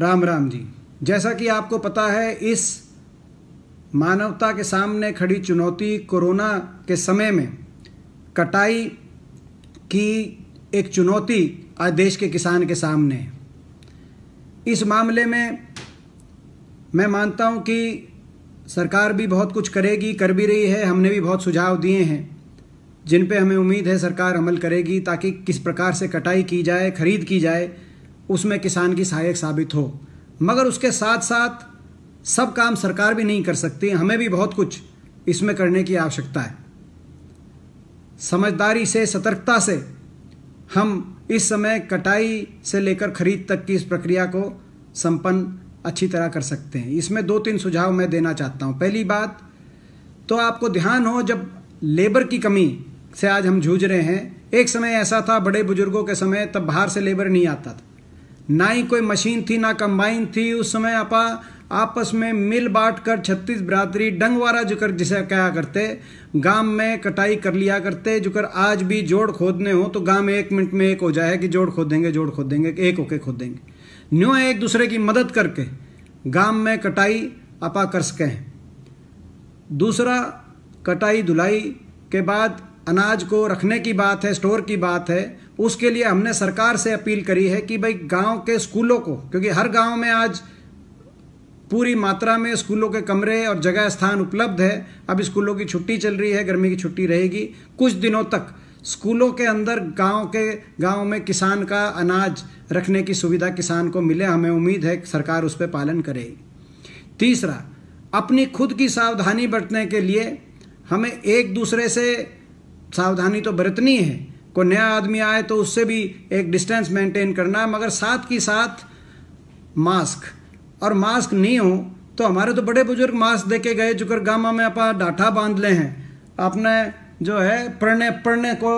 राम राम जी जैसा कि आपको पता है इस मानवता के सामने खड़ी चुनौती कोरोना के समय में कटाई की एक चुनौती आज देश के किसान के सामने है इस मामले में मैं मानता हूं कि सरकार भी बहुत कुछ करेगी कर भी रही है हमने भी बहुत सुझाव दिए हैं जिन पे हमें उम्मीद है सरकार अमल करेगी ताकि किस प्रकार से कटाई की जाए खरीद की जाए उसमें किसान की सहायक साबित हो मगर उसके साथ साथ सब काम सरकार भी नहीं कर सकती हमें भी बहुत कुछ इसमें करने की आवश्यकता है समझदारी से सतर्कता से हम इस समय कटाई से लेकर खरीद तक की इस प्रक्रिया को संपन्न अच्छी तरह कर सकते हैं इसमें दो तीन सुझाव मैं देना चाहता हूँ पहली बात तो आपको ध्यान हो जब लेबर की कमी से आज हम जूझ रहे हैं एक समय ऐसा था बड़े बुजुर्गों के समय तब बाहर से लेबर नहीं आता था ना ही कोई मशीन थी ना कंबाइन थी उस समय आपा आपस में मिल बांट कर छत्तीस बरादरी डंगवारा जुकर जिसे क्या करते गांव में कटाई कर लिया करते जुकर आज भी जोड़ खोदने हो तो गांव में एक मिनट में एक हो जाए कि जोड़ खोदेंगे जोड़ खोदेंगे एक होके खोदेंगे न्यों एक दूसरे की मदद करके गांव में कटाई अपा कर सके दूसरा कटाई धुलाई के बाद अनाज को रखने की बात है स्टोर की बात है उसके लिए हमने सरकार से अपील करी है कि भाई गांव के स्कूलों को क्योंकि हर गांव में आज पूरी मात्रा में स्कूलों के कमरे और जगह स्थान उपलब्ध है अब स्कूलों की छुट्टी चल रही है गर्मी की छुट्टी रहेगी कुछ दिनों तक स्कूलों के अंदर गांव के गांव में किसान का अनाज रखने की सुविधा किसान को मिले हमें उम्मीद है सरकार उस पर पालन करेगी तीसरा अपनी खुद की सावधानी बरतने के लिए हमें एक दूसरे से सावधानी तो बरतनी है कोई नया आदमी आए तो उससे भी एक डिस्टेंस मेंटेन करना है मगर साथ की साथ मास्क और मास्क नहीं हो तो हमारे तो बड़े बुजुर्ग मास्क देके गए जुकर गामा में अपना डाठा बांध ले हैं अपने जो है पढ़ने पढ़ने को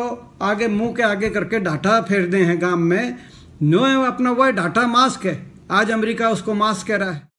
आगे मुंह के आगे करके डाटा फेर दे हैं गांव में नो अपना वह डाटा मास्क है आज अमेरिका उसको मास्क कह रहा है